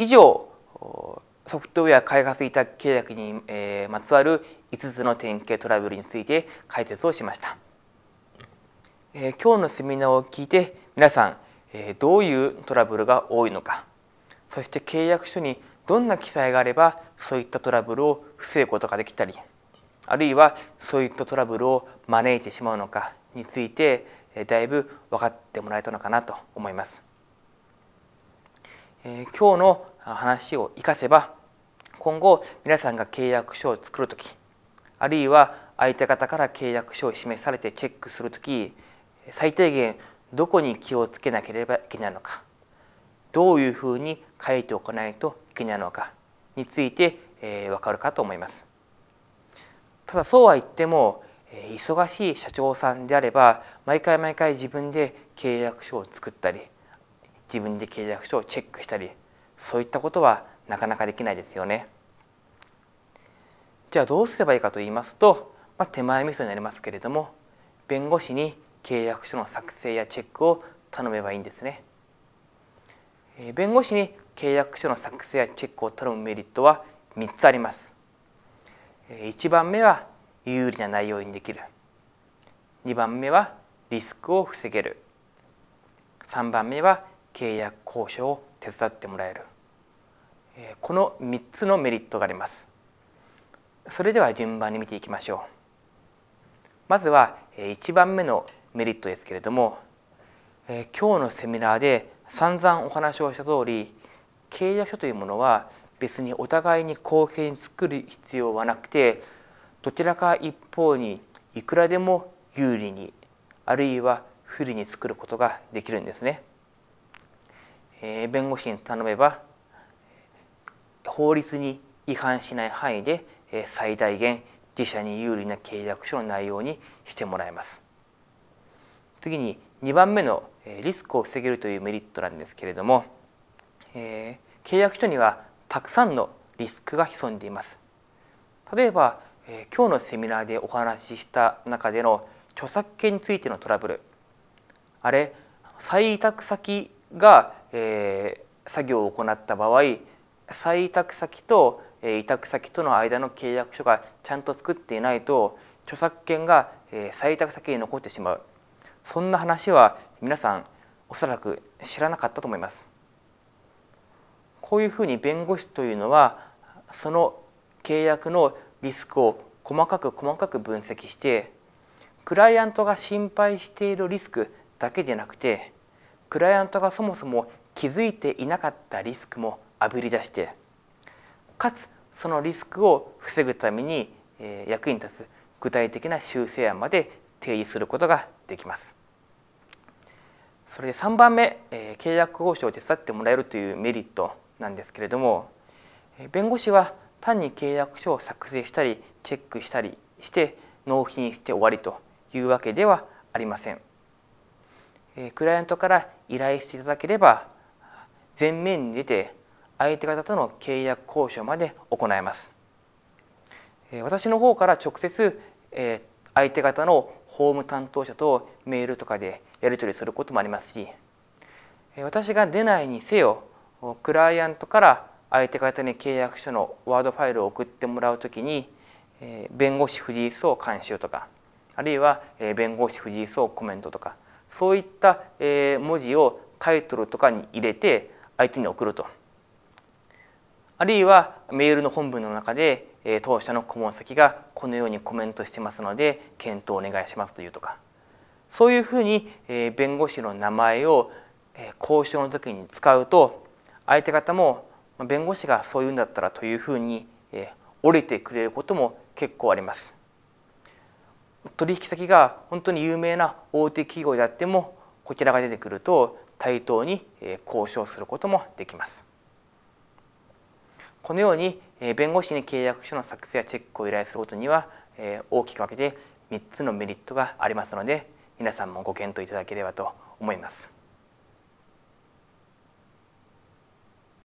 以上ソフトウェア開発委託契約に、えまつわる5つの典型トラブルについて解説をしました、え今日のセミナーを聞いて皆さん、えどういうトラブルが多いのかそして契約書にどんな記載があればそういったトラブルを防ぐことができたりあるいはそういったトラブルを招いてしまうのかについてだいぶ分かってもらえたのかなと思います。え今日の話を生かせば今後皆さんが契約書を作る時あるいは相手方から契約書を示されてチェックする時最低限どこに気をつけなければいけないのかどういうふうに書いておかないといけないのかについて、えー、分かるかと思います。ただそうは言っても忙しい社長さんであれば毎回毎回自分で契約書を作ったり自分で契約書をチェックしたりそういったことはなかなかできないですよね。じゃあどうすればいいかと言いますと、まあ、手前味噌になりますけれども弁護士に契約書の作成やチェックを頼めばいいんですね。弁護士に契約書の作成やチェックを頼むメリットは3つあります。1番目は有利な内容にできる。2番目はリスクを防げる。3番目は契約交渉を手伝ってもらえるこの3つのメリットがありますそれでは順番に見ていきましょうまずは1番目のメリットですけれども今日のセミナーで散々お話をした通り契約書というものは別にお互いに公平に作る必要はなくてどちらか一方にいくらでも有利にあるいは不利に作ることができるんですね。え弁護士に頼めば法律に違反しない範囲で最大限自社に有利な契約書の内容にしてもらえます。次に2番目のリスクを防げるというメリットなんですけれども、えー、契約書にはたくさんのリスクが潜んでいます。例えば、えー、今日のセミナーでお話しした中での著作権についてのトラブルあれ再委託先がえー、作業を行った場合再委託先と委託先との間の契約書がちゃんと作っていないと著作権が再委託先に残ってしまうそんな話は皆さんおそらく知らなかったと思います。こういうふうに弁護士というのはその契約のリスクを細かく細かく分析してクライアントが心配しているリスクだけでなくてクライアントがそもそも気づいていなかったリスクもあぶり出してかつそのリスクを防ぐために役に立つ具体的な修正案まで提示することができます。それで3番目契約交渉を手伝ってもらえるというメリットなんですけれども弁護士は単に契約書を作成したりチェックしたりして納品して終わりというわけではありません。クライアントから依頼していただければ前面に出て相手方との契約交渉まで行います私の方から直接相手方の法務担当者とメールとかでやり取りすることもありますし私が出ないにせよクライアントから相手方に契約書のワードファイルを送ってもらうときに弁護士藤井壮監修とかあるいは弁護士藤井壮コメントとかそういった文字をタイトルとかに入れて相手に送るとあるいはメールの本文の中で当社の顧問先がこのようにコメントしてますので検討お願いしますというとかそういうふうに弁護士の名前を交渉の時に使うと相手方も弁護士がそういうんだったらというふうに降りてくれることも結構あります。取引先が本当に有名な大手企業であってもこちらが出てくると対等に交渉することもできます。このように弁護士に契約書の作成やチェックを依頼することには大きく分けて3つのメリットがありますので皆さんもご検討いただければと思います。